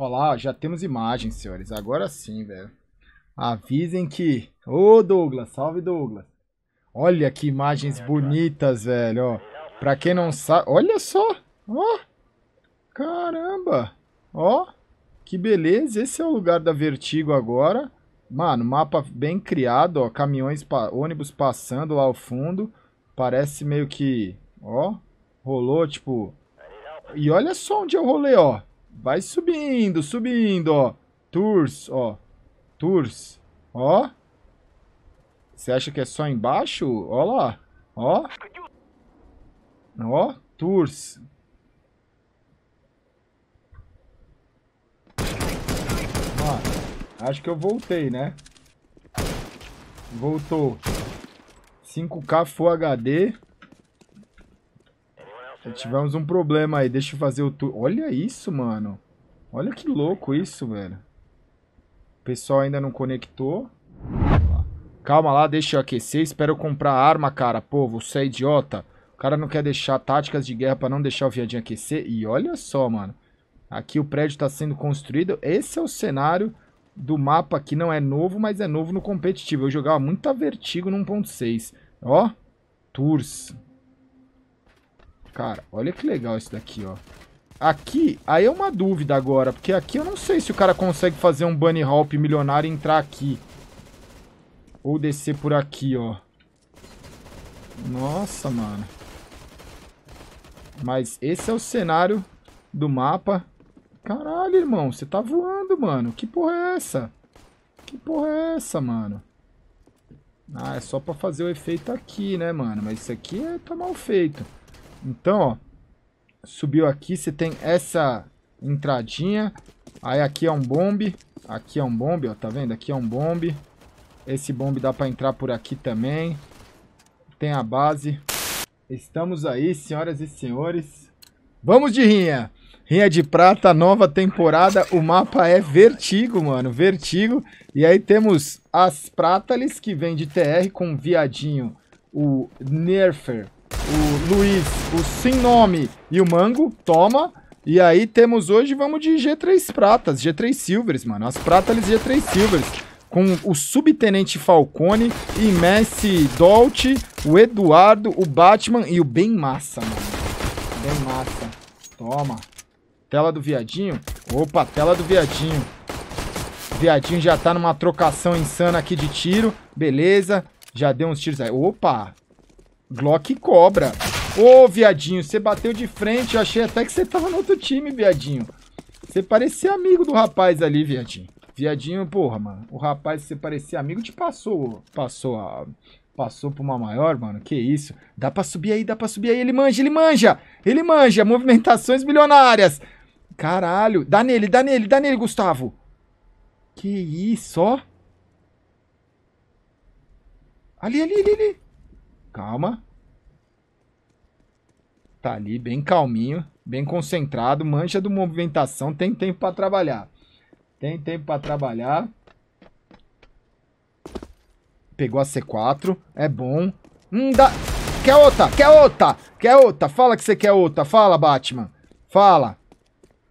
Olá, já temos imagens, senhores. Agora sim, velho. Avisem que... Ô, Douglas, salve, Douglas. Olha que imagens bonitas, velho, ó. Pra quem não sabe... Olha só! Ó! Caramba! Ó! Que beleza! Esse é o lugar da Vertigo agora. Mano, mapa bem criado, ó. Caminhões, pa... ônibus passando lá ao fundo. Parece meio que... Ó! Rolou, tipo... E olha só onde eu rolei, ó. Vai subindo, subindo, ó. Tours, ó. Tours, ó. Você acha que é só embaixo? Ó lá, ó. Ó, Tours. Ó, acho que eu voltei, né? Voltou. 5K Full HD. Tivemos um problema aí, deixa eu fazer o tour. Olha isso, mano. Olha que louco isso, velho. O pessoal ainda não conectou. Calma lá, deixa eu aquecer. Espero comprar arma, cara. Pô, você é idiota. O cara não quer deixar táticas de guerra pra não deixar o viadinho aquecer. E olha só, mano. Aqui o prédio tá sendo construído. Esse é o cenário do mapa que não é novo, mas é novo no competitivo. Eu jogava muita vertigo no 1.6. Ó, Tours. Cara, olha que legal isso daqui, ó. Aqui, aí é uma dúvida agora, porque aqui eu não sei se o cara consegue fazer um bunny hop milionário e entrar aqui. Ou descer por aqui, ó. Nossa, mano. Mas esse é o cenário do mapa. Caralho, irmão, você tá voando, mano. Que porra é essa? Que porra é essa, mano? Ah, é só pra fazer o efeito aqui, né, mano? Mas isso aqui é, tá mal feito. Então, ó, subiu aqui, você tem essa entradinha, aí aqui é um bombe, aqui é um bombe, ó, tá vendo? Aqui é um bombe, esse bombe dá para entrar por aqui também, tem a base. Estamos aí, senhoras e senhores. Vamos de rinha! Rinha de Prata, nova temporada. O mapa é Vertigo, mano. Vertigo. E aí temos as Pratalis, que vem de TR com Viadinho, o Nerfer o Luiz, o Sem Nome e o Mango. Toma. E aí temos hoje, vamos de G3 pratas, G3 silvers, mano. As pratas G3 silvers. Com o Subtenente Falcone, e Messi Dolt, o Eduardo, o Batman e o Bem Massa, mano. Bem Massa. Toma. Tela do viadinho. Opa, tela do viadinho. Viadinho já tá numa trocação insana aqui de tiro. Beleza. Já deu uns tiros aí. Opa, Glock cobra. Ô, oh, viadinho, você bateu de frente. Eu achei até que você tava no outro time, viadinho. Você parecia amigo do rapaz ali, viadinho. Viadinho, porra, mano. O rapaz, você parecia amigo, te passou. Passou a. Passou por uma maior, mano. Que isso. Dá pra subir aí, dá pra subir aí. Ele manja, ele manja. Ele manja. Movimentações milionárias. Caralho. Dá nele, dá nele, dá nele, Gustavo. Que isso, ó. Ali, ali, ali, ali. Calma. Tá ali bem calminho, bem concentrado, mancha do movimentação, tem tempo para trabalhar. Tem tempo para trabalhar. Pegou a C4, é bom. Hum, dá... Quer outra, quer outra, quer outra. Fala que você quer outra, fala, Batman. Fala.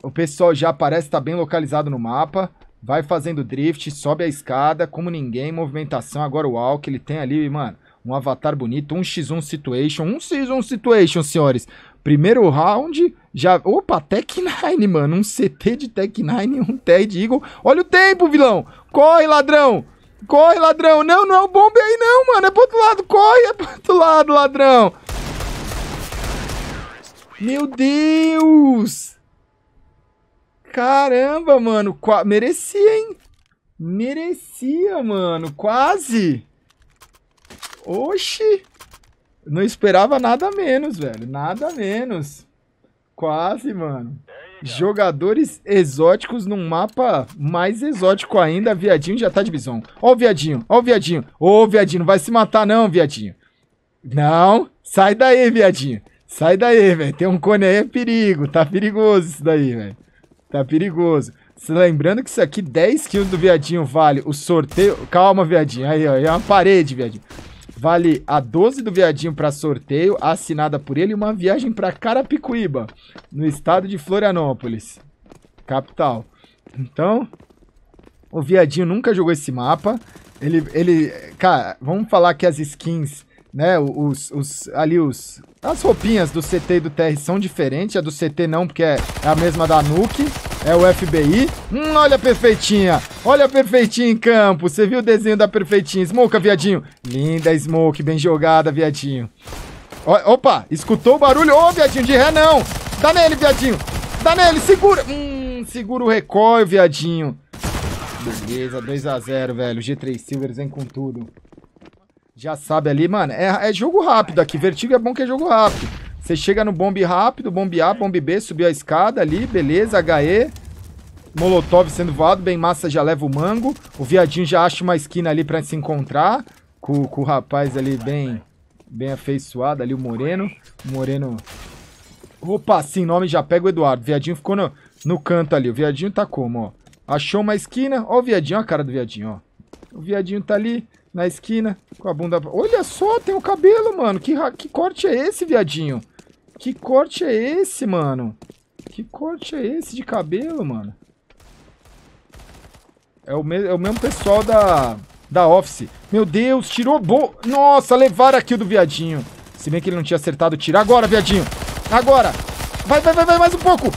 O pessoal já parece estar tá bem localizado no mapa. Vai fazendo drift, sobe a escada, como ninguém, movimentação, agora o Alck, ele tem ali, mano um avatar bonito, um X1 Situation, um X1 Situation, senhores. Primeiro round, já. Opa, Tech nine mano. Um CT de Tech nine um Ted Eagle. Olha o tempo, vilão! Corre, ladrão! Corre, ladrão! Não, não é o bombe aí, não, mano. É pro outro lado, corre, é pro outro lado, ladrão! Meu Deus! Caramba, mano. Qua... Merecia, hein? Merecia, mano. Quase! Oxi! Não esperava nada menos, velho. Nada menos. Quase, mano. Jogadores exóticos num mapa mais exótico ainda. Viadinho já tá de bison. Ó o viadinho, ó o viadinho. Ô, viadinho, não vai se matar não, viadinho. Não, sai daí, viadinho. Sai daí, velho. Tem um cone aí, é perigo. Tá perigoso isso daí, velho. Tá perigoso. Lembrando que isso aqui, 10 kills do viadinho vale o sorteio... Calma, viadinho. Aí, ó. É uma parede, viadinho. Vale a 12 do viadinho para sorteio, assinada por ele, e uma viagem para Carapicuíba, no estado de Florianópolis, capital. Então, o viadinho nunca jogou esse mapa. Ele, ele, cara, vamos falar que as skins né, os, os, ali os, as roupinhas do CT e do TR são diferentes, a do CT não, porque é, é a mesma da Nuke, é o FBI. Hum, olha a perfeitinha, olha a perfeitinha em campo, você viu o desenho da perfeitinha, Smoke, viadinho, linda Smoke, bem jogada, viadinho. O, opa, escutou o barulho, ô, oh, viadinho, de ré não, dá nele, viadinho, dá nele, segura, hum, segura o recoil, viadinho. Beleza, 2x0, velho, G3 Silvers vem com tudo. Já sabe ali, mano. É, é jogo rápido aqui. Vertigo é bom que é jogo rápido. Você chega no bombe rápido, bombe A, bombe B, subiu a escada ali, beleza, HE. Molotov sendo voado, bem massa já leva o mango. O viadinho já acha uma esquina ali pra se encontrar. Com, com o rapaz ali bem, bem afeiçoado, ali o Moreno. O Moreno... Opa, sim, nome já pega o Eduardo. O viadinho ficou no, no canto ali. O viadinho tá como, ó? Achou uma esquina. Ó o viadinho, ó a cara do viadinho, ó. O viadinho tá ali, na esquina, com a bunda... Olha só, tem o um cabelo, mano. Que, que corte é esse, viadinho? Que corte é esse, mano? Que corte é esse de cabelo, mano? É o, me... é o mesmo pessoal da... da Office. Meu Deus, tirou... Bo... Nossa, levaram aqui o do viadinho. Se bem que ele não tinha acertado tira Agora, viadinho. Agora. Vai, vai, vai, vai, mais um pouco.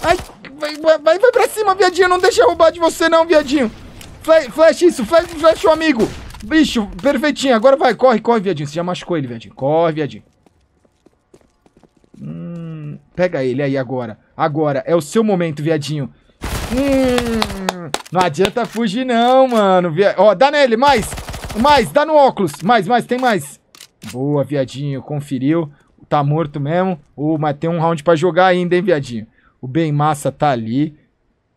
Ai, vai, vai, vai pra cima, viadinho. Não deixa roubar de você, não, viadinho. Flash, flash isso. Flash, flash o amigo. Bicho, perfeitinho. Agora vai, corre, corre, viadinho. Você já machucou ele, viadinho. Corre, viadinho. Hum, pega ele aí agora. Agora, é o seu momento, viadinho. Hum, não adianta fugir não, mano. Ó, oh, dá nele, mais. Mais, dá no óculos. Mais, mais, tem mais. Boa, viadinho. Conferiu. Tá morto mesmo. Oh, mas tem um round pra jogar ainda, hein, viadinho. O bem massa tá ali.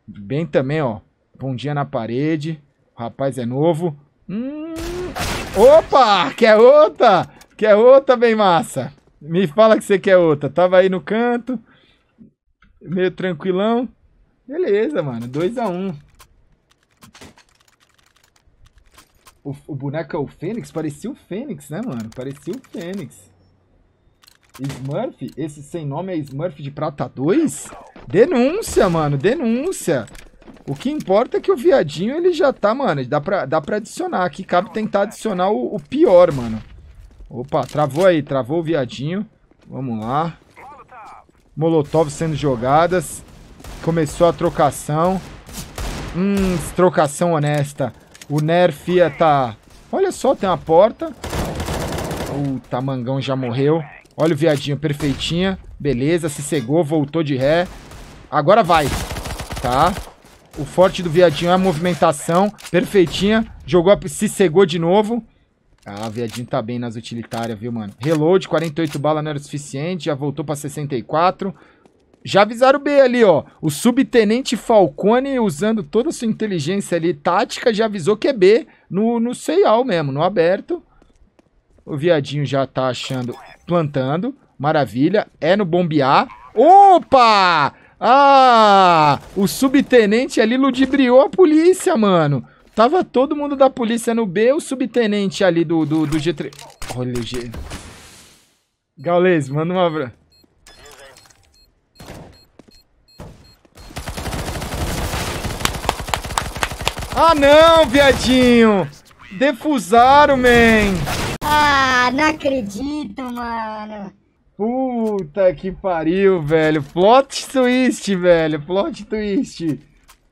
Bem também, ó. Bom dia na parede. O rapaz é novo. Hum... Opa! Quer outra? Quer outra, bem massa? Me fala que você quer outra. Tava aí no canto. Meio tranquilão. Beleza, mano. 2x1. Um. O, o boneco é o Fênix? Parecia o Fênix, né, mano? Parecia o Fênix. Smurf? Esse sem nome é Smurf de Prata 2? Denúncia, mano. Denúncia. O que importa é que o viadinho, ele já tá, mano, dá pra, dá pra adicionar. Aqui cabe tentar adicionar o, o pior, mano. Opa, travou aí, travou o viadinho. Vamos lá. Molotov sendo jogadas. Começou a trocação. Hum, trocação honesta. O Nerf ia tá... Olha só, tem uma porta. O Tamangão já morreu. Olha o viadinho, perfeitinha. Beleza, se cegou, voltou de ré. Agora vai. Tá. O forte do Viadinho é a movimentação. Perfeitinha. Jogou, se cegou de novo. Ah, o Viadinho tá bem nas utilitárias, viu, mano? Reload, 48 bala não era o suficiente. Já voltou pra 64. Já avisaram o B ali, ó. O subtenente Falcone, usando toda a sua inteligência ali, tática, já avisou que é B no, no Seial mesmo, no aberto. O Viadinho já tá achando, plantando. Maravilha. É no bombear. Opa! Ah, o subtenente ali ludibriou a polícia, mano. Tava todo mundo da polícia no B, o subtenente ali do, do, do G3. Olha o G. Gaules, manda uma abra. Ah, não, viadinho. Defusaram, man. Ah, não acredito, mano. Puta que pariu, velho. Plot twist, velho. Plot twist.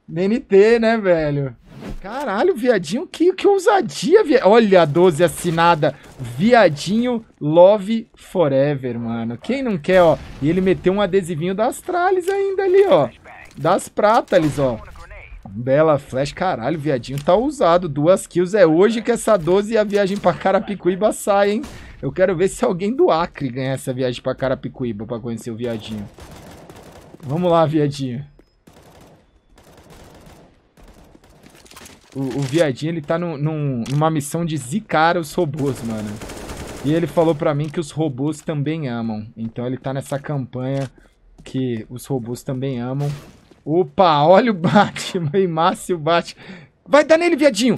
NT, né, velho? Caralho, viadinho, que, que ousadia, viadinho. Olha a 12 assinada. Viadinho Love Forever, mano. Quem não quer, ó. E ele meteu um adesivinho das trales ainda ali, ó. Das pratas, ó. Bela flash, caralho, viadinho tá usado. Duas kills é hoje que essa 12 e a viagem pra Carapicuíba sai, hein? Eu quero ver se alguém do Acre ganha essa viagem pra Carapicuíba pra conhecer o viadinho. Vamos lá, viadinho. O, o viadinho, ele tá num, numa missão de zicar os robôs, mano. E ele falou pra mim que os robôs também amam. Então ele tá nessa campanha que os robôs também amam. Opa, olha o Batman e Márcio bate. Vai dar nele, viadinho!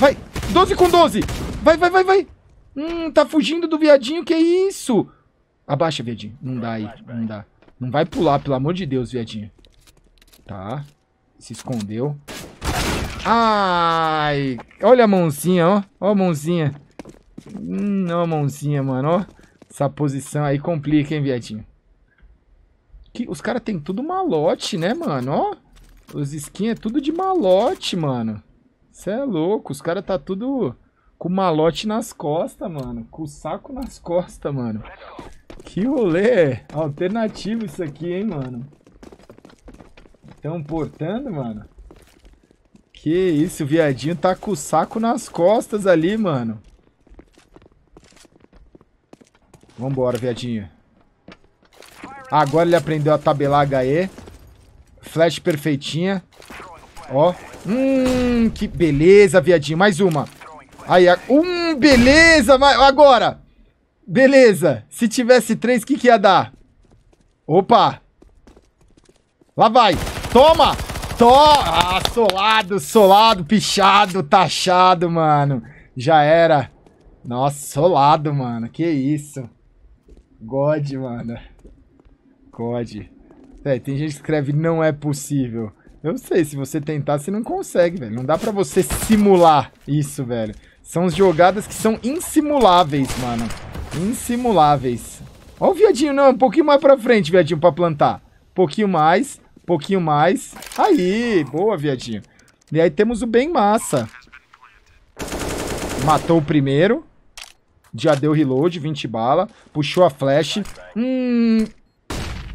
Vai! 12 com 12! Vai, vai, vai, vai! Hum, tá fugindo do viadinho, que isso? Abaixa, viadinho. Não dá aí, não dá. Não vai pular, pelo amor de Deus, viadinho. Tá. Se escondeu. Ai! Olha a mãozinha, ó. Ó a mãozinha. Hum, ó a mãozinha, mano, ó. Essa posição aí complica, hein, viadinho. Que, os caras tem tudo malote, né, mano? Ó. Os skins é tudo de malote, mano. Cê é louco. Os caras tá tudo com o malote nas costas, mano. Com o saco nas costas, mano. Que rolê! Alternativo isso aqui, hein, mano. Estão portando, mano. Que isso, o viadinho tá com o saco nas costas ali, mano. Vambora, viadinho. Agora ele aprendeu a tabelar HE. Flash perfeitinha. Ó. Hum, que beleza, viadinho. Mais uma. Aí, um, beleza, mas agora. Beleza. Se tivesse três, o que, que ia dar? Opa. Lá vai. Toma. Toma. Ah, solado, solado, pichado, taxado, mano. Já era. Nossa, solado, mano. Que isso. God, mano. God. É, tem gente que escreve não é possível. Eu sei, se você tentar, você não consegue, velho. Não dá pra você simular isso, velho. São as jogadas que são insimuláveis, mano. Insimuláveis. Ó o viadinho, não. Um pouquinho mais pra frente, viadinho, pra plantar. Pouquinho mais. Pouquinho mais. Aí, boa, viadinho. E aí temos o bem massa. Matou o primeiro. Já deu reload, 20 bala. Puxou a flash. Hum,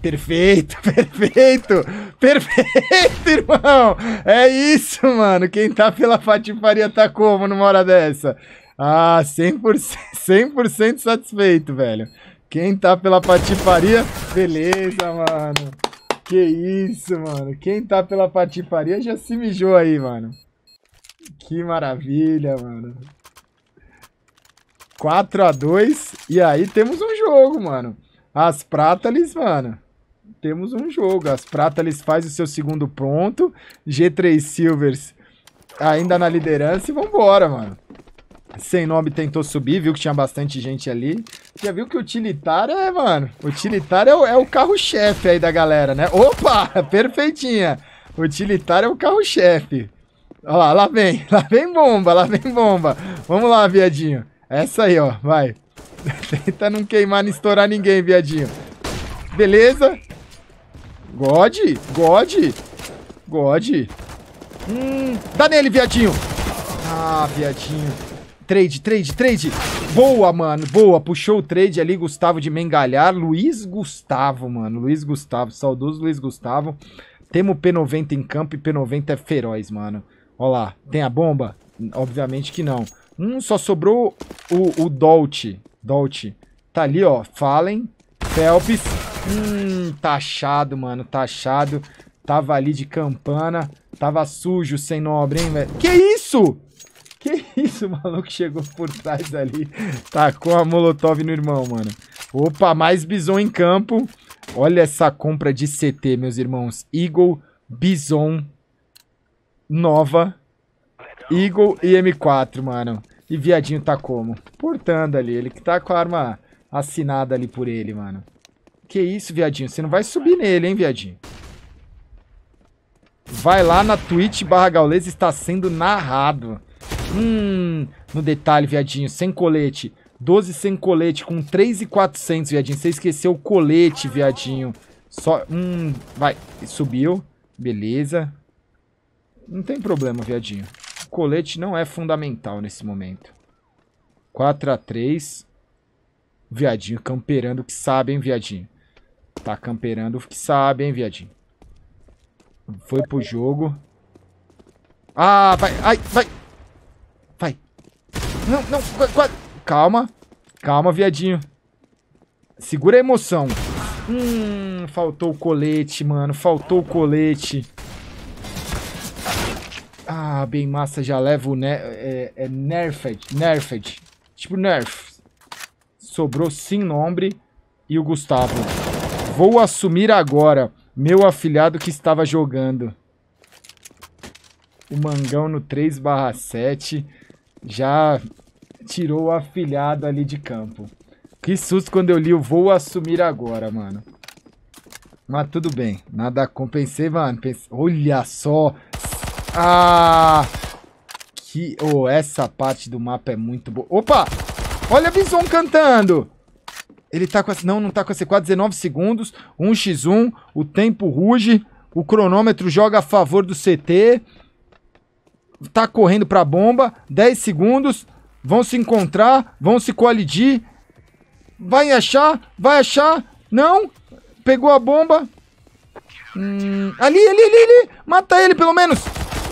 Perfeito, perfeito, perfeito, irmão. É isso, mano. Quem tá pela patifaria tá como numa hora dessa? Ah, 100%, 100 satisfeito, velho. Quem tá pela patifaria, beleza, mano. Que isso, mano. Quem tá pela patifaria já se mijou aí, mano. Que maravilha, mano. 4 a 2 E aí temos um jogo, mano. As Pratalis, mano temos um jogo. As pratas eles fazem o seu segundo pronto. G3 Silvers ainda na liderança e vambora, mano. Sem nome tentou subir, viu que tinha bastante gente ali. Já viu que o utilitário é, mano. Utilitário é o, é o carro-chefe aí da galera, né? Opa! Perfeitinha! Utilitário é o carro-chefe. Olha lá, lá vem. Lá vem bomba, lá vem bomba. Vamos lá, viadinho. Essa aí, ó. Vai. Tenta não queimar, não estourar ninguém, viadinho. Beleza. God, God, God. Hum, dá nele, viadinho. Ah, viadinho. Trade, trade, trade. Boa, mano, boa. Puxou o trade ali, Gustavo de Mengalhar. Luiz Gustavo, mano. Luiz Gustavo, saudoso Luiz Gustavo. Temos P90 em campo e P90 é feroz, mano. Ó lá, tem a bomba? Obviamente que não. Hum, só sobrou o, o Dolt. Dolt. Tá ali, ó. Fallen, Phelps. Hum, taxado, tá mano, taxado. Tá tava ali de campana. Tava sujo, sem nobre, hein, velho. Que isso? Que isso, maluco chegou por trás ali. Tacou a molotov no irmão, mano. Opa, mais Bison em campo. Olha essa compra de CT, meus irmãos. Eagle, Bison, Nova, Eagle e M4, mano. E viadinho tá como? Portando ali. Ele que tá com a arma assinada ali por ele, mano. Que isso, viadinho. Você não vai subir nele, hein, viadinho. Vai lá na Twitch barra está sendo narrado. Hum, no detalhe, viadinho, sem colete. 12 sem colete, com 3,400, viadinho. Você esqueceu o colete, viadinho. Só, hum, vai, subiu. Beleza. Não tem problema, viadinho. O colete não é fundamental nesse momento. 4 a 3 Viadinho camperando que sabe, hein, viadinho. Tá camperando que sabe, hein, viadinho. Foi pro jogo. Ah, vai, ai, vai. Vai. Não, não, quase. Calma. Calma, viadinho. Segura a emoção. Hum, faltou o colete, mano. Faltou o colete. Ah, bem massa, já leva o ne é, é nerfed, nerfed. Tipo nerf. Sobrou sim, nome e o Gustavo. Vou assumir agora. Meu afilhado que estava jogando. O Mangão no 3 7 já tirou o afilhado ali de campo. Que susto quando eu li o vou assumir agora, mano. Mas tudo bem. Nada compensei, mano. Pense... Olha só. Ah! Que... Oh, essa parte do mapa é muito boa. Opa! Olha a Bison cantando! Ele tá com a, não, não tá com a C4, 19 segundos, 1x1, o tempo ruge, o cronômetro joga a favor do CT. Tá correndo pra bomba, 10 segundos, vão se encontrar, vão se colidir. Vai achar, vai achar, não, pegou a bomba. Hum, ali, ali, ali, ali, mata ele pelo menos.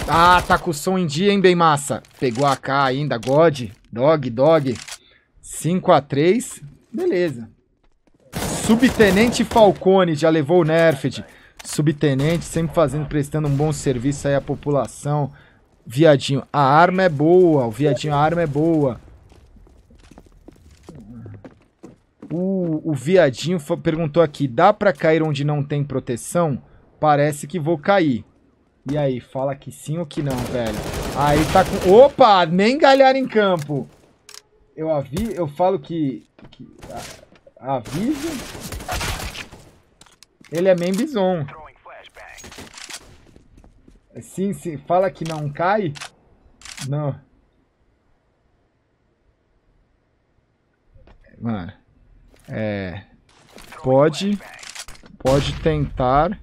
Ah, tá com o som em dia, hein, bem massa. Pegou a K ainda, God, dog, dog. 5 x 3 beleza. Subtenente Falcone já levou o Nerfed. Subtenente sempre fazendo, prestando um bom serviço aí à população. Viadinho, a arma é boa. O viadinho, a arma é boa. O, o viadinho perguntou aqui, dá pra cair onde não tem proteção? Parece que vou cair. E aí, fala que sim ou que não, velho? Aí tá com... Opa, nem galhar em campo. Eu avi, eu falo que... que... Ah, Avisa. Ele é main bison. Sim, sim. Fala que não cai. Não. Mano. É. Pode. Pode tentar.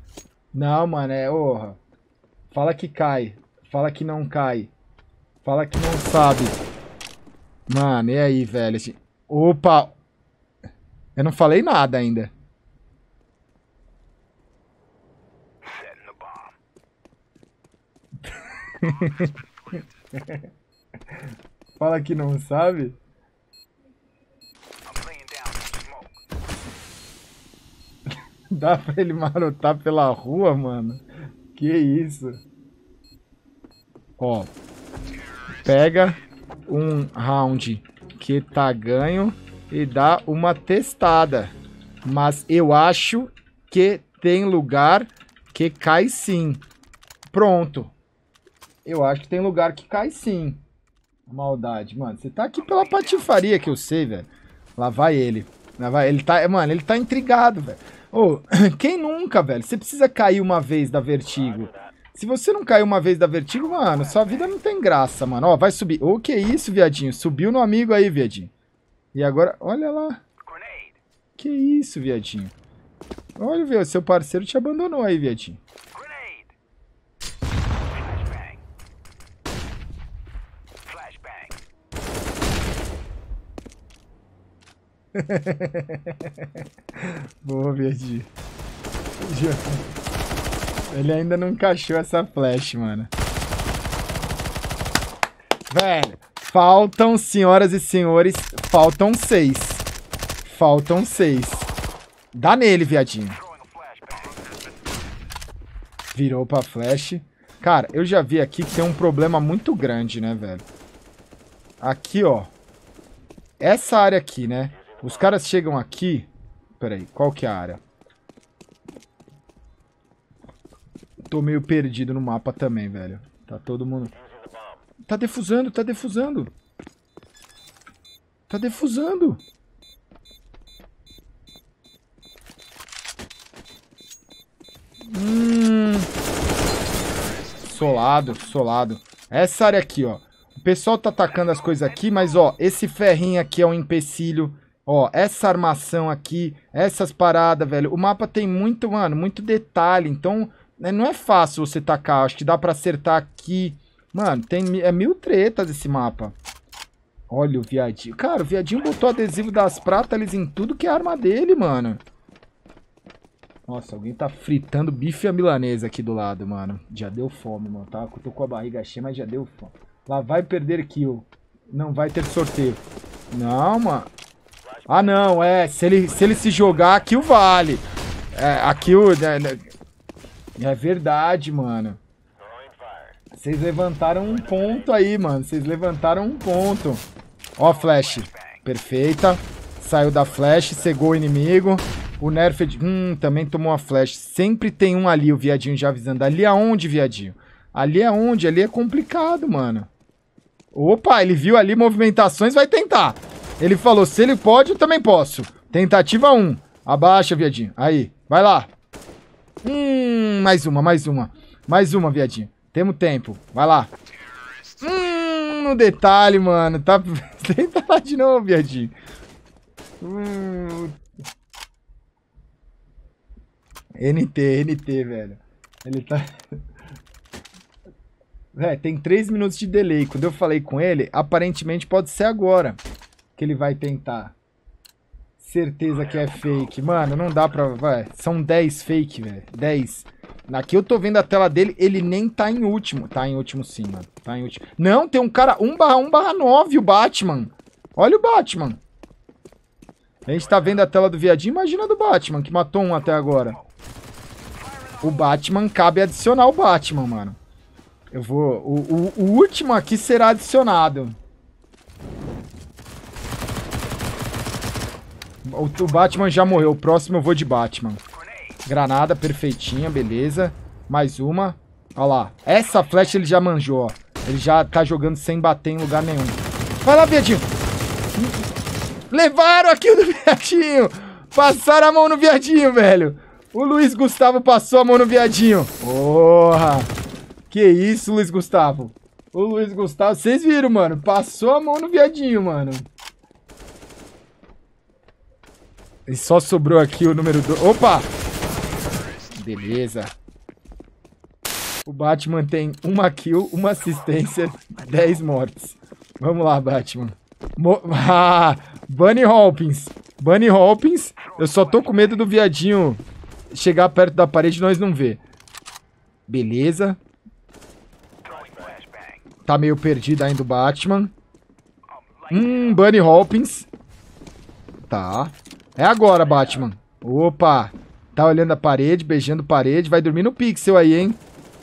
Não, mano. É. Orra. Fala que cai. Fala que não cai. Fala que não sabe. Mano, e aí, velho? Opa! Eu não falei nada ainda. Fala que não sabe. Dá pra ele marotar pela rua, mano? Que isso? Ó. Pega um round que tá ganho e dar uma testada. Mas eu acho que tem lugar que cai sim. Pronto. Eu acho que tem lugar que cai sim. Maldade, mano. Você tá aqui pela patifaria que eu sei, velho. Lá vai ele. Lá vai ele. Tá, mano, ele tá intrigado, velho. Ô, quem nunca, velho? Você precisa cair uma vez da vertigo. Se você não caiu uma vez da vertigo, mano, sua vida não tem graça, mano. Ó, vai subir. Ô, que que isso, viadinho? Subiu no amigo aí, viadinho. E agora, olha lá. Que isso, viadinho. Olha, viu, seu parceiro te abandonou aí, viadinho. Boa, viadinho. Ele ainda não encaixou essa flash, mano. Velho, Faltam, senhoras e senhores, faltam seis. Faltam seis. Dá nele, viadinho. Virou pra flash. Cara, eu já vi aqui que tem um problema muito grande, né, velho? Aqui, ó. Essa área aqui, né? Os caras chegam aqui... Peraí, qual que é a área? Tô meio perdido no mapa também, velho. Tá todo mundo... Tá defusando, tá defusando. Tá defusando. Hum. Solado, solado. Essa área aqui, ó. O pessoal tá atacando as coisas aqui, mas, ó, esse ferrinho aqui é um empecilho. Ó, essa armação aqui, essas paradas, velho. O mapa tem muito, mano, muito detalhe. Então, né, não é fácil você tacar. Acho que dá pra acertar aqui. Mano, tem é mil tretas esse mapa. Olha o viadinho. Cara, o viadinho botou adesivo das pratas em tudo que é arma dele, mano. Nossa, alguém tá fritando bife à milanesa aqui do lado, mano. Já deu fome, mano. Tá? Tô com a barriga cheia, mas já deu fome. Lá vai perder kill. Não vai ter sorteio. Não, mano. Ah, não, é. Se ele se, ele se jogar, aqui kill vale. É, a kill... É, é verdade, mano. Vocês levantaram um ponto aí, mano. Vocês levantaram um ponto. Ó, flash. Perfeita. Saiu da flash, cegou o inimigo. O Nerfed, hum, também tomou a flash. Sempre tem um ali, o viadinho já avisando. Ali aonde, viadinho? Ali aonde? Ali é complicado, mano. Opa, ele viu ali movimentações, vai tentar. Ele falou, se ele pode, eu também posso. Tentativa 1. Abaixa, viadinho. Aí, vai lá. Hum, mais uma, mais uma. Mais uma, viadinho. Temos tempo. Vai lá. Hum, no detalhe, mano. Tá... Tenta lá de novo, viadinho. Hum... NT, NT, velho. Ele tá... É, tem 3 minutos de delay. Quando eu falei com ele, aparentemente pode ser agora que ele vai tentar. Certeza que é fake. Mano, não dá pra... Vai. São 10 fake, velho. 10. Aqui eu tô vendo a tela dele, ele nem tá em último. Tá em último sim, mano. Tá em último. Não, tem um cara 1 barra 1 barra 9, o Batman. Olha o Batman. A gente tá vendo a tela do viadinho, imagina do Batman, que matou um até agora. O Batman cabe adicionar o Batman, mano. Eu vou... O, o, o último aqui será adicionado. O, o Batman já morreu, o próximo eu vou de Batman. Granada perfeitinha, beleza. Mais uma. Olha lá. Essa flecha ele já manjou, ó. Ele já tá jogando sem bater em lugar nenhum. Vai lá, viadinho. Levaram aqui do viadinho. Passaram a mão no viadinho, velho. O Luiz Gustavo passou a mão no viadinho. Porra. Que isso, Luiz Gustavo. O Luiz Gustavo, vocês viram, mano. Passou a mão no viadinho, mano. E só sobrou aqui o número 2. Do... Opa! Beleza. O Batman tem uma kill, uma assistência, 10 mortes. Vamos lá, Batman. Mo ah, Bunny Hopkins. Bunny Hopkins. Eu só tô com medo do viadinho chegar perto da parede e nós não ver. Beleza. Tá meio perdido ainda o Batman. Hum, Bunny Hopkins. Tá. É agora, Batman. Opa. Tá olhando a parede, beijando a parede. Vai dormir no pixel aí, hein?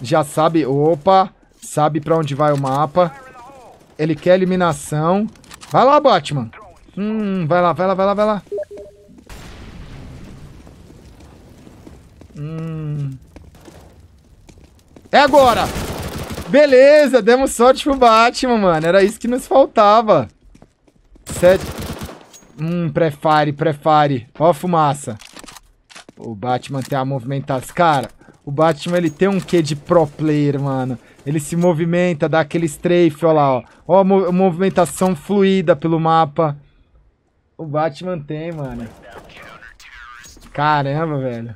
Já sabe... Opa! Sabe pra onde vai o mapa. Ele quer eliminação. Vai lá, Batman. Hum, vai lá, vai lá, vai lá, vai lá. Hum. É agora! Beleza, demos sorte pro Batman, mano. Era isso que nos faltava. Sete... Hum, pré prefire. Ó a fumaça. O Batman tem a movimentação. Cara, o Batman ele tem um quê de pro player, mano. Ele se movimenta, dá aquele strafe, ó lá, ó. Ó a movimentação fluida pelo mapa. O Batman tem, mano. Caramba, velho.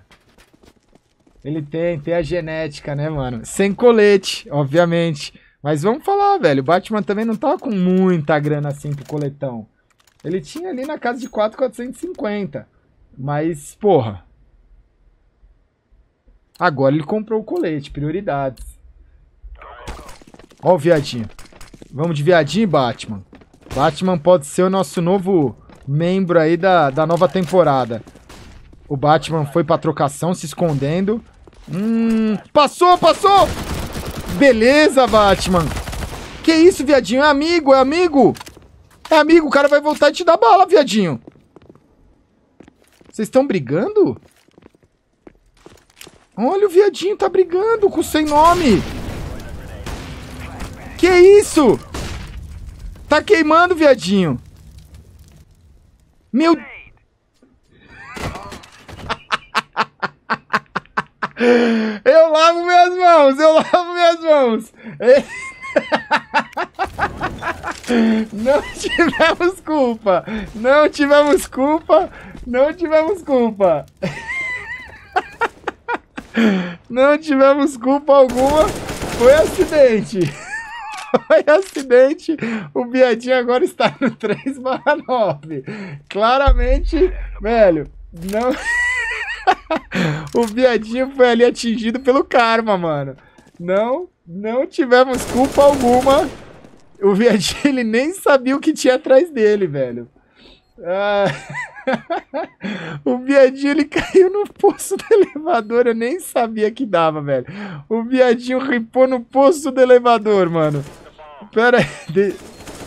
Ele tem, tem a genética, né, mano? Sem colete, obviamente. Mas vamos falar, velho. O Batman também não tava tá com muita grana assim pro coletão. Ele tinha ali na casa de 4,450. Mas, porra, Agora ele comprou o colete, prioridades. Ó o viadinho. Vamos de viadinho, Batman. Batman pode ser o nosso novo membro aí da, da nova temporada. O Batman foi pra trocação, se escondendo. Hum, passou, passou! Beleza, Batman. Que isso, viadinho? É amigo, é amigo. É amigo, o cara vai voltar e te dar bala, viadinho. Vocês estão brigando? Olha, o viadinho tá brigando com sem nome. Que isso? Tá queimando, viadinho. Meu... Eu lavo minhas mãos, eu lavo minhas mãos. Não tivemos culpa, não tivemos culpa, não tivemos culpa. Não tivemos culpa alguma. Foi acidente. Foi acidente. O Biadinho agora está no 3 barra 9. Claramente, velho, não... o Biadinho foi ali atingido pelo karma, mano. Não, não tivemos culpa alguma. O Biadinho, ele nem sabia o que tinha atrás dele, velho. Ah, o viadinho ele caiu no poço do elevador, eu nem sabia que dava, velho. O viadinho ripou no poço do elevador, mano. Pera aí. De...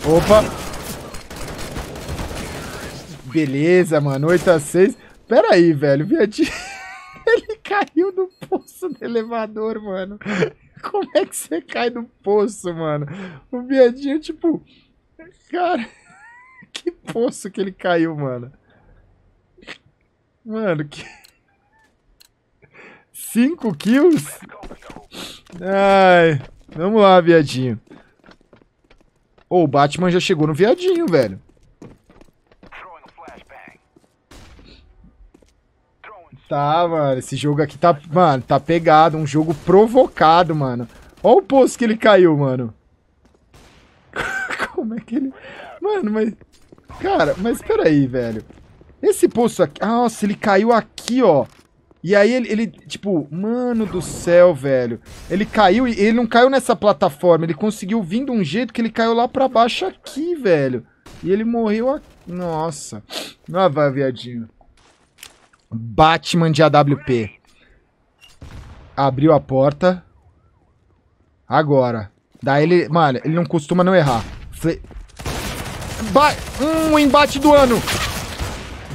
Opa. Beleza, mano. 8 a 6. Pera aí, velho. O viadinho ele caiu no poço do elevador, mano. Como é que você cai no poço, mano? O viadinho, tipo. Cara que poço que ele caiu, mano. Mano, que... 5 kills? Ai, vamos lá, viadinho. Oh, o Batman já chegou no viadinho, velho. Tá, mano, esse jogo aqui tá, mano, tá pegado, um jogo provocado, mano. Olha o poço que ele caiu, mano. Como é que ele... Mano, mas... Cara, mas peraí, velho. Esse poço aqui... Nossa, ele caiu aqui, ó. E aí ele, ele, tipo, mano do céu, velho. Ele caiu e ele não caiu nessa plataforma. Ele conseguiu vir de um jeito que ele caiu lá pra baixo aqui, velho. E ele morreu aqui. Nossa. Ah, vai, viadinho. Batman de AWP. Abriu a porta. Agora. Daí ele... Mano, ele não costuma não errar. Fle Ba hum, embate do ano.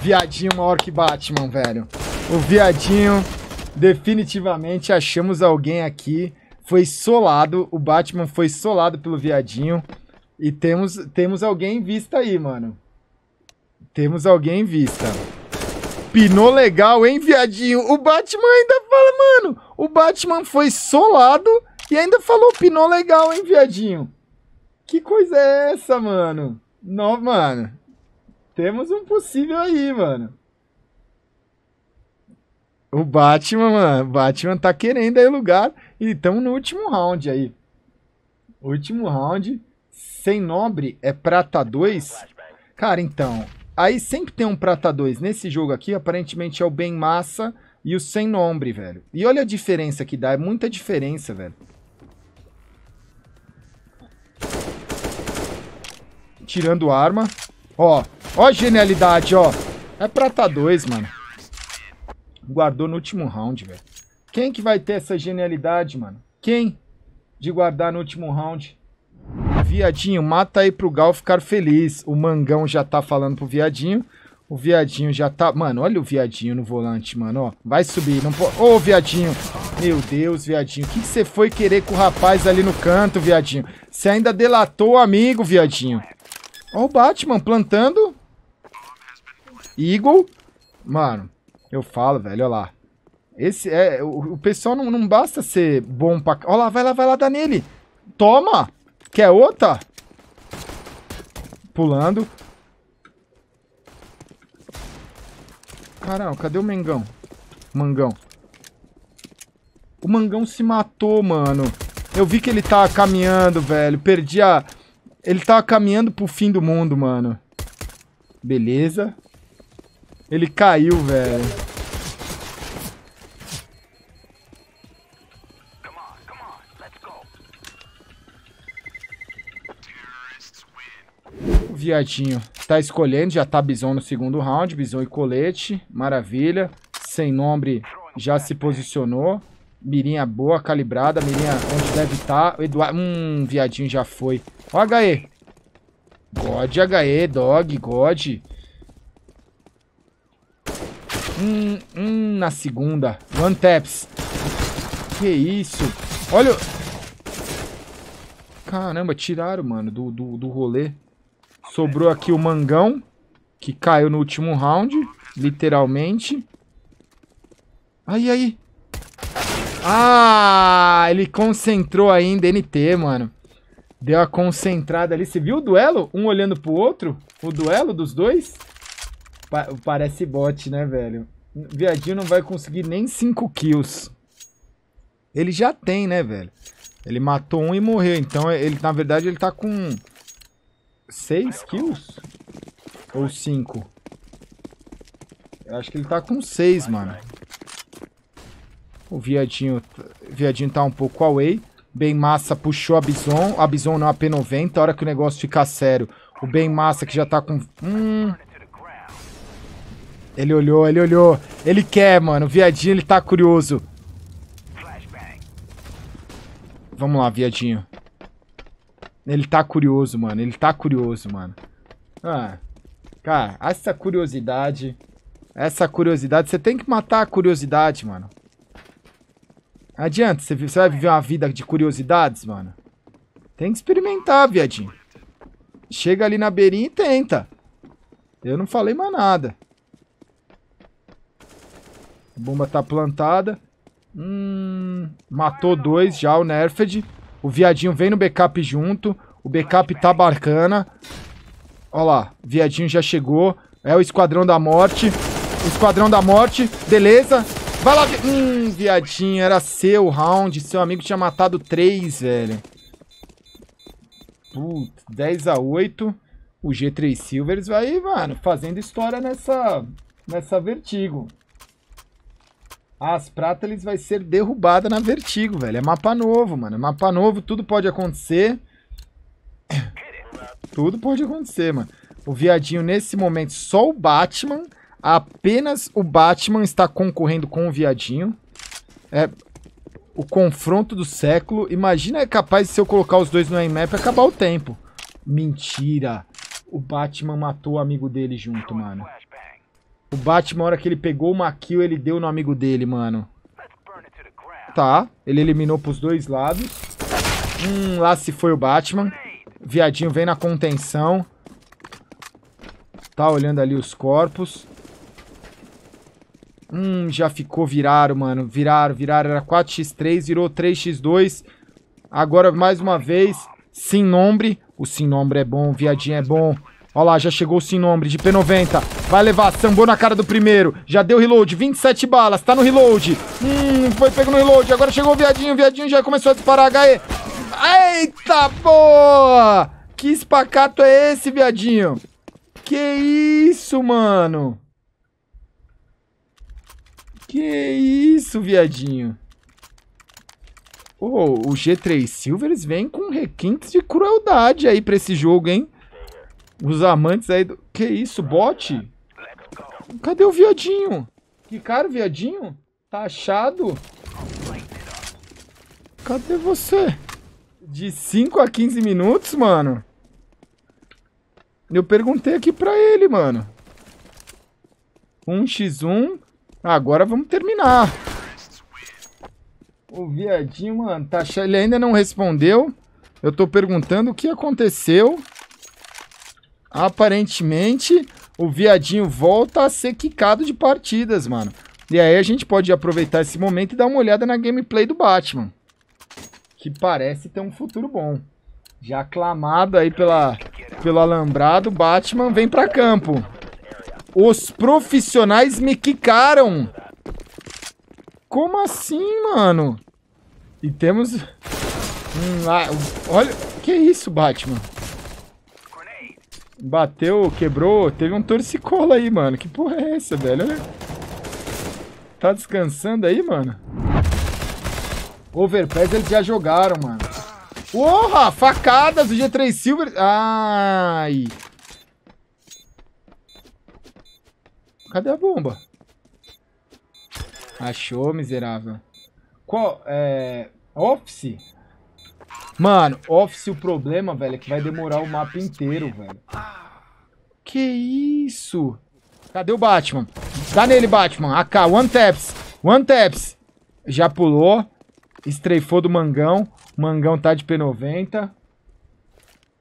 Viadinho maior que Batman, velho. O viadinho, definitivamente achamos alguém aqui. Foi solado, o Batman foi solado pelo viadinho. E temos, temos alguém em vista aí, mano. Temos alguém em vista. Pinou legal, hein, viadinho? O Batman ainda fala, mano. O Batman foi solado e ainda falou pinou legal, hein, viadinho? Que coisa é essa, mano? Não, mano. Temos um possível aí, mano. O Batman, mano. Batman tá querendo aí lugar. E estamos no último round aí. Último round. Sem nobre é prata 2. Cara, então. Aí sempre tem um prata 2. Nesse jogo aqui, aparentemente é o bem massa e o sem nobre, velho. E olha a diferença que dá. É muita diferença, velho. tirando arma. Ó, ó a genialidade, ó. É prata 2, mano. Guardou no último round, velho. Quem que vai ter essa genialidade, mano? Quem? De guardar no último round. Viadinho, mata aí pro Gal ficar feliz. O Mangão já tá falando pro Viadinho. O Viadinho já tá... Mano, olha o Viadinho no volante, mano, ó. Vai subir, não pode... Ô, Viadinho! Meu Deus, Viadinho. O que você foi querer com o rapaz ali no canto, Viadinho? Você ainda delatou o amigo, Viadinho. Olha o Batman plantando. Eagle. Mano, eu falo, velho, olha lá. Esse é... O, o pessoal não, não basta ser bom pra... Olha lá, vai lá, vai lá, dá nele. Toma! Quer outra? Pulando. Caramba, cadê o Mengão? Mangão. O Mangão se matou, mano. Eu vi que ele tá caminhando, velho. Perdi a, ele tava tá caminhando pro fim do mundo, mano. Beleza. Ele caiu, velho. Viadinho. Tá escolhendo, já tá Bison no segundo round. Bison e colete. Maravilha. Sem nome já se posicionou. Mirinha boa, calibrada. Mirinha onde deve estar. Tá. Eduardo... Hum, viadinho já foi. Ó HE. God, HE, dog, God. Hum, hum, na segunda. One taps. Que isso? Olha... Caramba, tiraram, mano, do, do, do rolê. Sobrou aqui o Mangão, que caiu no último round, literalmente. Aí, aí. Ah, ele concentrou aí em DNT, mano. Deu a concentrada ali. Você viu o duelo? Um olhando pro outro? O duelo dos dois? Pa parece bot, né, velho? Viadinho não vai conseguir nem 5 kills. Ele já tem, né, velho? Ele matou um e morreu. Então, ele, na verdade, ele tá com 6 kills? Ou 5? Eu acho que ele tá com 6, mano. O viadinho, viadinho tá um pouco away. Bem Massa puxou a Bison. A Bison não, a P90. A hora que o negócio ficar sério. O Bem Massa que já tá com... Hum. Ele olhou, ele olhou. Ele quer, mano. O viadinho, ele tá curioso. Vamos lá, viadinho. Ele tá curioso, mano. Ele tá curioso, mano. Ah, cara, essa curiosidade... Essa curiosidade... Você tem que matar a curiosidade, mano. Não adianta, você, você vai viver uma vida de curiosidades, mano. Tem que experimentar, viadinho. Chega ali na beirinha e tenta. Eu não falei mais nada. A bomba tá plantada. Hum, matou dois já, o Nerfed. O viadinho vem no backup junto. O backup tá bacana Ó lá, viadinho já chegou. É o Esquadrão da Morte. Esquadrão da Morte, beleza. Vai lá, vi... Hum, viadinho, era seu round. Seu amigo tinha matado três, velho. Puta, 10 a 8 O G3 Silvers vai, mano, fazendo história nessa, nessa Vertigo. As Pratalis vai ser derrubada na Vertigo, velho. É mapa novo, mano. É mapa novo, tudo pode acontecer. Tudo pode acontecer, mano. O viadinho, nesse momento, só o Batman Apenas o Batman está concorrendo com o viadinho. É o confronto do século. Imagina é capaz se eu colocar os dois no IMAP acabar o tempo. Mentira. O Batman matou o amigo dele junto, mano. O Batman, na hora que ele pegou uma kill, ele deu no amigo dele, mano. Tá, ele eliminou pros dois lados. Hum, lá se foi o Batman. Viadinho vem na contenção. Tá olhando ali os corpos. Hum, já ficou, viraram, mano. Viraram, viraram. Era 4x3, virou 3x2. Agora, mais uma vez, Sin Nombre. O Sin Nombre é bom, o Viadinho é bom. Olha lá, já chegou o Sin Nombre de P90. Vai levar, sambou na cara do primeiro. Já deu reload, 27 balas, tá no reload. Hum, foi pego no reload. Agora chegou o Viadinho, o Viadinho já começou a disparar HE. Eita, boa! Que espacato é esse, Viadinho? Que isso, mano? Que isso, viadinho. Oh, o G3 Silvers vem com requintes de crueldade aí pra esse jogo, hein? Os amantes aí do... Que isso, bot? Cadê o viadinho? Que cara, viadinho? Tá achado? Cadê você? De 5 a 15 minutos, mano? Eu perguntei aqui pra ele, mano. 1x1. Agora vamos terminar. O viadinho, mano, tá ch... ele ainda não respondeu. Eu tô perguntando o que aconteceu. Aparentemente, o viadinho volta a ser quicado de partidas, mano. E aí a gente pode aproveitar esse momento e dar uma olhada na gameplay do Batman. Que parece ter um futuro bom. Já aclamado aí pela, pelo alambrado, Batman vem pra campo. Os profissionais me quicaram. Como assim, mano? E temos... Hum, ah, olha... Que isso, Batman? Bateu, quebrou. Teve um torcicolo aí, mano. Que porra é essa, velho? Olha. Tá descansando aí, mano? Overpass eles já jogaram, mano. Porra! Facadas do G3 Silver. Ai... Cadê a bomba? Achou, miserável. Qual? É... Office? Mano, Office o problema, velho, é que vai demorar o mapa inteiro, velho. Que isso? Cadê o Batman? Tá nele, Batman. AK, one taps. One taps. Já pulou. Estreifou do Mangão. O mangão tá de P90.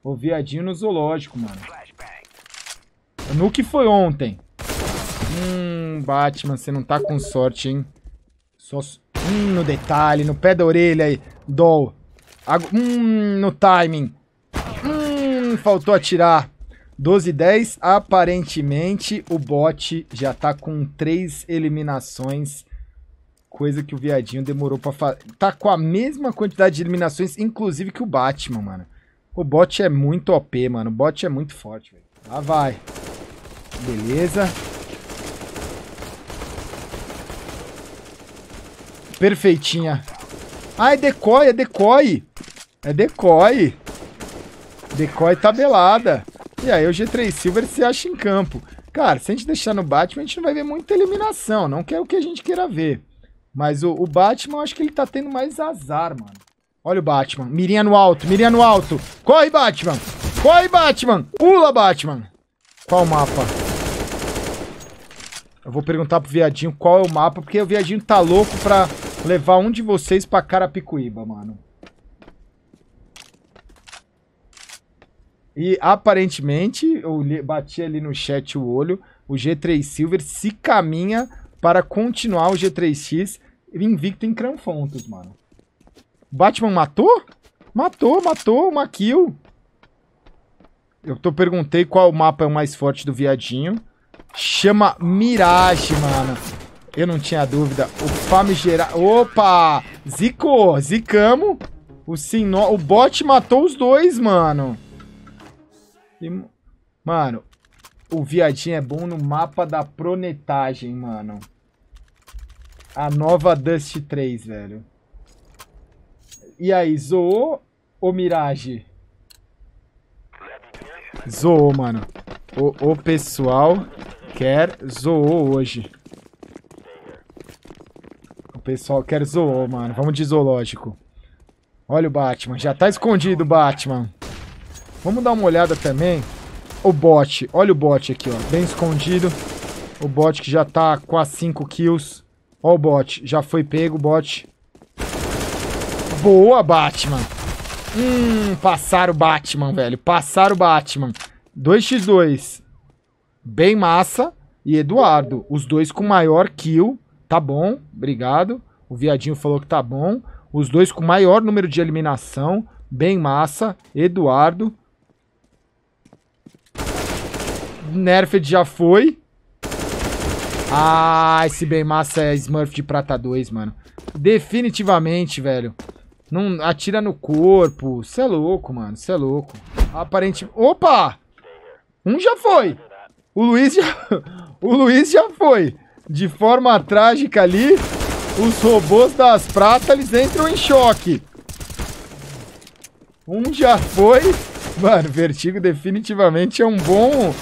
O viadinho no zoológico, mano. No que foi ontem. Hum, Batman, você não tá com sorte, hein? Só... Hum, no detalhe, no pé da orelha aí. Doll. Ag... Hum, no timing. Hum, faltou atirar. 12 e 10. Aparentemente, o bot já tá com três eliminações. Coisa que o viadinho demorou pra fazer. Tá com a mesma quantidade de eliminações, inclusive que o Batman, mano. O bot é muito OP, mano. O bot é muito forte, velho. Lá vai. Beleza. Perfeitinha. Ah, é decoy, é decoy. É decoy. Decoy tabelada. E aí o G3 Silver se acha em campo. Cara, se a gente deixar no Batman, a gente não vai ver muita eliminação. Não que é o que a gente queira ver. Mas o, o Batman, eu acho que ele tá tendo mais azar, mano. Olha o Batman. Mirinha no alto, mirinha no alto. Corre, Batman. Corre, Batman. Pula, Batman. Qual o mapa? Eu vou perguntar pro viadinho qual é o mapa, porque o viadinho tá louco pra levar um de vocês pra Carapicuíba, mano. E aparentemente, eu bati ali no chat o olho, o G3 Silver se caminha para continuar o G3X invicto em Cranfontos, mano. Batman matou? Matou, matou, uma kill. Eu tô perguntei qual mapa é o mais forte do viadinho. Chama Mirage, mano. Eu não tinha dúvida. O famigerado... Opa! Zicou! Zicamos. O sino... O bot matou os dois, mano. E... Mano, o viadinho é bom no mapa da pronetagem, mano. A nova Dust 3, velho. E aí, zoou ou Mirage? Zoou, mano. O, o pessoal quer zoou hoje pessoal quer zoou, mano. Vamos de zoológico. Olha o Batman. Já tá escondido o Batman. Vamos dar uma olhada também. O bot. Olha o bot aqui, ó. Bem escondido. O bot que já tá com as 5 kills. Ó o bot. Já foi pego o bot. Boa, Batman. Hum, passaram o Batman, velho. Passaram o Batman. 2x2. Bem massa. E Eduardo. Os dois com maior kill tá bom, obrigado. O Viadinho falou que tá bom. Os dois com maior número de eliminação. Bem massa. Eduardo. Nerfed já foi. Ah, esse bem massa é Smurf de prata 2, mano. Definitivamente, velho. Não atira no corpo. Cê é louco, mano. Cê é louco. Aparentemente... Opa! Um já foi. O Luiz já... o Luiz já foi de forma trágica ali, os robôs das pratas, eles entram em choque. Um já foi. Mano, Vertigo definitivamente é um bom...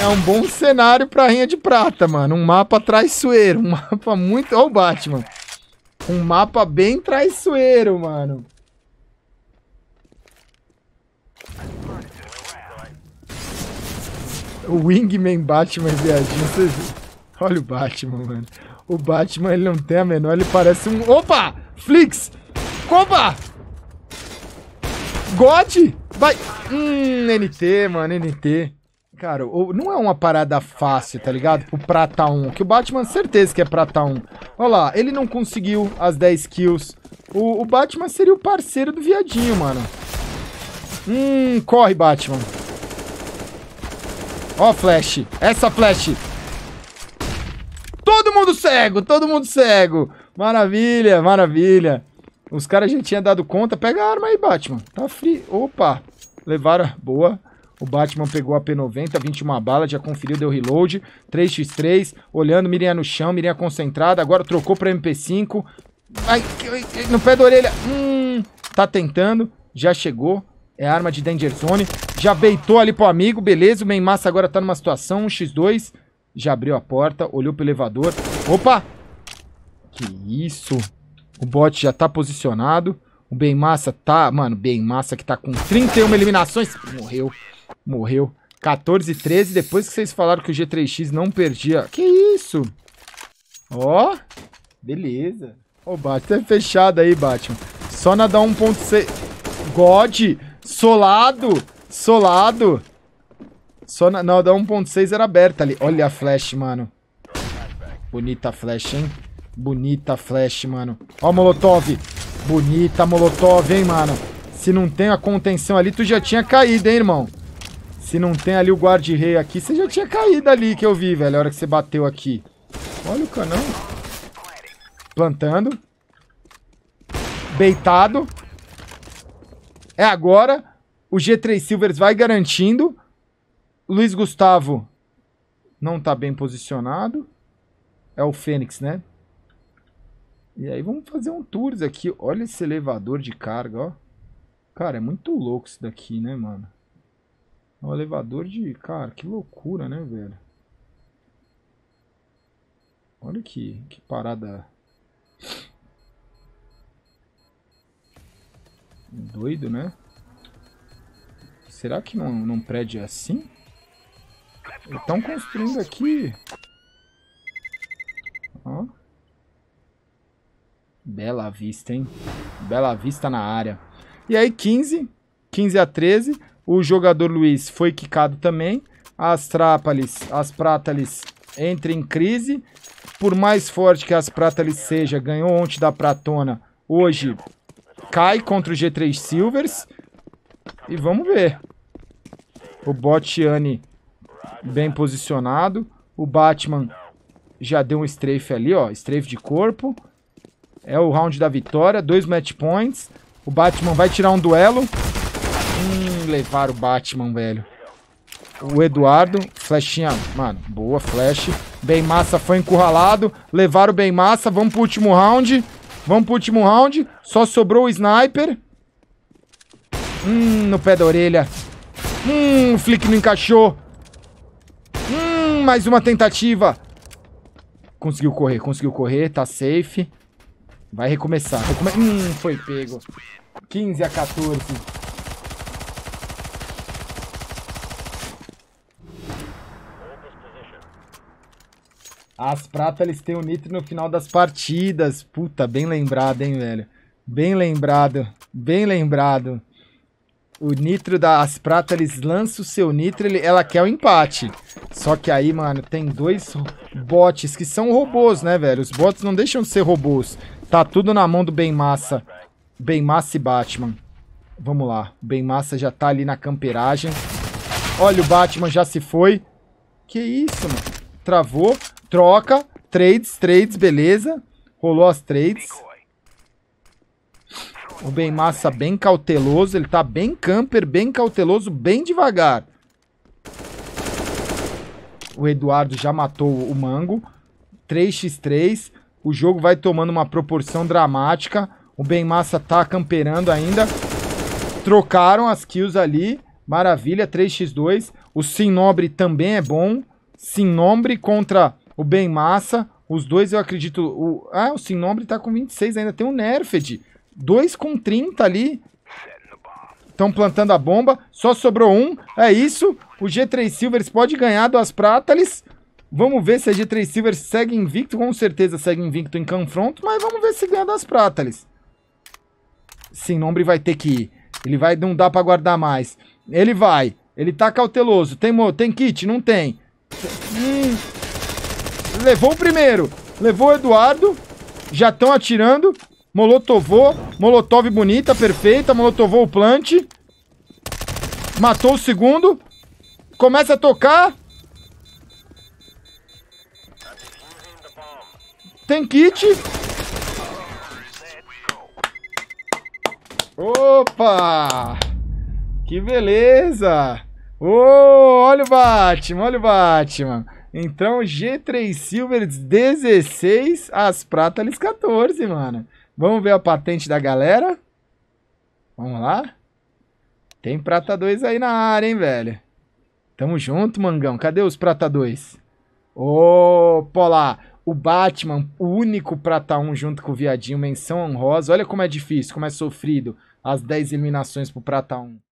É um bom cenário pra Rainha de Prata, mano. Um mapa traiçoeiro. Um mapa muito... Ó o Batman. Um mapa bem traiçoeiro, mano. O Wingman Batman viadinho, vocês viram? Olha o Batman, mano. O Batman, ele não tem a menor, ele parece um... Opa! Flix! Opa! God! Vai! Hum, NT, mano, NT. Cara, não é uma parada fácil, tá ligado? Pro Prata 1. Que o Batman, certeza que é Prata 1. Olha lá, ele não conseguiu as 10 kills. O, o Batman seria o parceiro do viadinho, mano. Hum, corre, Batman. Ó, Flash. Essa Flash. Todo mundo cego, todo mundo cego. Maravilha, maravilha. Os caras já tinham dado conta. Pega a arma aí, Batman. Tá frio. Opa. Levaram. Boa. O Batman pegou a P90, 21 bala, já conferiu, deu reload. 3x3. Olhando, mirinha no chão, mirinha concentrada. Agora trocou pra MP5. Ai, no pé da orelha. Hum, tá tentando. Já chegou. É arma de Danger Zone. Já beitou ali pro amigo, beleza. O Main Massa agora tá numa situação, 1x2. Já abriu a porta, olhou pro elevador. Opa! Que isso? O bot já tá posicionado. O Bem Massa tá... Mano, Bem Massa que tá com 31 eliminações. Morreu. Morreu. 14 e 13. Depois que vocês falaram que o G3X não perdia... Que isso? Ó. Beleza. Ô, oh, Batman, tá fechado aí, Batman. Só na da 1.6... God! Solado! Solado! Só na, não, da 1.6 era aberta ali. Olha a flash, mano. Bonita flash, hein? Bonita flash, mano. Ó a molotov. Bonita molotov, hein, mano. Se não tem a contenção ali, tu já tinha caído, hein, irmão. Se não tem ali o guarda-rei aqui, você já tinha caído ali que eu vi, velho. A hora que você bateu aqui. Olha o canão. Plantando. Beitado. É agora. O G3 Silvers vai garantindo. Luiz Gustavo não está bem posicionado. É o Fênix, né? E aí vamos fazer um tours aqui. Olha esse elevador de carga, ó. Cara, é muito louco isso daqui, né, mano? É um elevador de... Cara, que loucura, né, velho? Olha que, que parada... Doido, né? Será que num, num prédio é assim? Estão construindo aqui. Ó. Bela vista, hein? Bela vista na área. E aí, 15. 15 a 13. O jogador Luiz foi quicado também. As Trápalis, as Prátalis entram em crise. Por mais forte que as Prátalis seja, ganhou ontem da Pratona. Hoje cai contra o G3 Silvers. E vamos ver. O Botiani bem posicionado. O Batman já deu um strafe ali, ó. Strafe de corpo. É o round da vitória. Dois match points. O Batman vai tirar um duelo. Hum, levar o Batman, velho. O Eduardo, flechinha, mano, boa flash. Bem massa foi encurralado. Levaram bem massa. Vamos pro último round. Vamos pro último round. Só sobrou o sniper. Hum, no pé da orelha. Hum, o flick não encaixou mais uma tentativa. Conseguiu correr, conseguiu correr, tá safe. Vai recomeçar. Recome... Hum, foi pego. 15 a 14. As pratas, eles têm o nitro no final das partidas. Puta, bem lembrado, hein, velho. Bem lembrado. Bem lembrado o nitro da pratas, eles lançam o seu nitro, ele, ela quer o empate. Só que aí, mano, tem dois bots que são robôs, né, velho? Os bots não deixam de ser robôs. Tá tudo na mão do Bem Massa. Bem Massa e Batman. Vamos lá. Bem Massa já tá ali na camperagem. Olha, o Batman já se foi. Que isso, mano? Travou. Troca. Trades, trades, beleza. Rolou as trades. O bem massa tá bem cauteloso, ele tá bem camper, bem cauteloso, bem devagar. O Eduardo já matou o Mango. 3x3. O jogo vai tomando uma proporção dramática. O bem massa tá camperando ainda. Trocaram as kills ali. Maravilha, 3x2. O Sim também é bom. Sim contra o Bem Massa. Os dois eu acredito... O... Ah, o Sim tá com 26 ainda. Tem um Nerfed. Dois com 30 ali. Estão plantando a bomba. Só sobrou um. É isso. O G3 Silvers pode ganhar duas Pratalis. Vamos ver se a G3 Silvers segue invicto. Com certeza segue invicto em confronto. Mas vamos ver se ganha das Pratalis. Sim, o Nombre vai ter que ir. Ele vai, não dá para guardar mais. Ele vai. Ele tá cauteloso. Tem, tem kit? Não tem. Hum. Levou o primeiro. Levou o Eduardo. Já estão atirando. Molotovou. Molotov bonita, perfeita. Molotovou o plant. Matou o segundo. Começa a tocar. Tem kit. Opa! Que beleza! Ô, oh, olha o Batman, olha o Batman. Então, G3 silver 16, as pratas 14, mano. Vamos ver a patente da galera. Vamos lá. Tem prata 2 aí na área, hein, velho. Tamo junto, mangão. Cadê os prata 2? Ô, lá. o Batman, o único prata 1 junto com o Viadinho, menção honrosa. Olha como é difícil, como é sofrido as 10 eliminações pro prata 1.